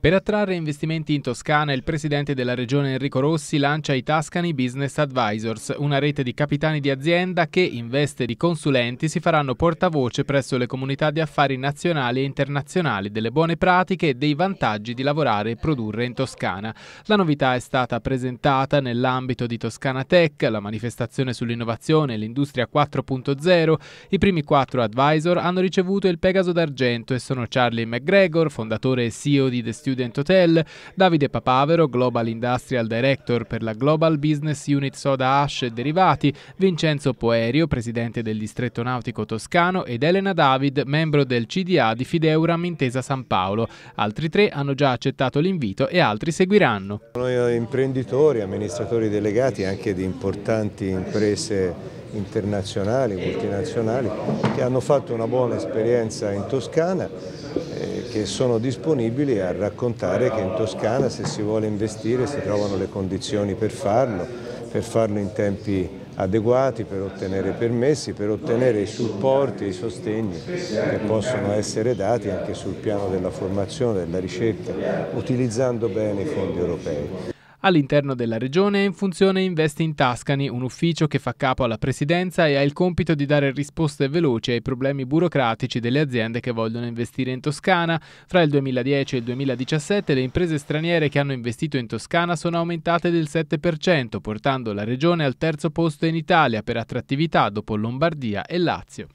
Per attrarre investimenti in Toscana, il presidente della regione Enrico Rossi lancia i Tuscany Business Advisors, una rete di capitani di azienda che, in veste di consulenti, si faranno portavoce presso le comunità di affari nazionali e internazionali delle buone pratiche e dei vantaggi di lavorare e produrre in Toscana. La novità è stata presentata nell'ambito di Toscana Tech, la manifestazione sull'innovazione e l'industria 4.0. I primi quattro advisor hanno ricevuto il Pegaso d'Argento e sono Charlie McGregor, fondatore e CEO di Destino Student Hotel, Davide Papavero, Global Industrial Director per la Global Business Unit Soda Ash e Derivati, Vincenzo Poerio, presidente del distretto nautico toscano ed Elena David, membro del CDA di Fideuram Intesa San Paolo. Altri tre hanno già accettato l'invito e altri seguiranno. Noi imprenditori, amministratori delegati anche di importanti imprese internazionali, multinazionali, che hanno fatto una buona esperienza in Toscana, eh, che sono disponibili a raccontare che in Toscana se si vuole investire si trovano le condizioni per farlo, per farlo in tempi adeguati per ottenere permessi, per ottenere i supporti e i sostegni che possono essere dati anche sul piano della formazione, della ricerca, utilizzando bene i fondi europei. All'interno della regione è in funzione Invest in Tuscany, un ufficio che fa capo alla presidenza e ha il compito di dare risposte veloci ai problemi burocratici delle aziende che vogliono investire in Toscana. Fra il 2010 e il 2017 le imprese straniere che hanno investito in Toscana sono aumentate del 7%, portando la regione al terzo posto in Italia per attrattività dopo Lombardia e Lazio.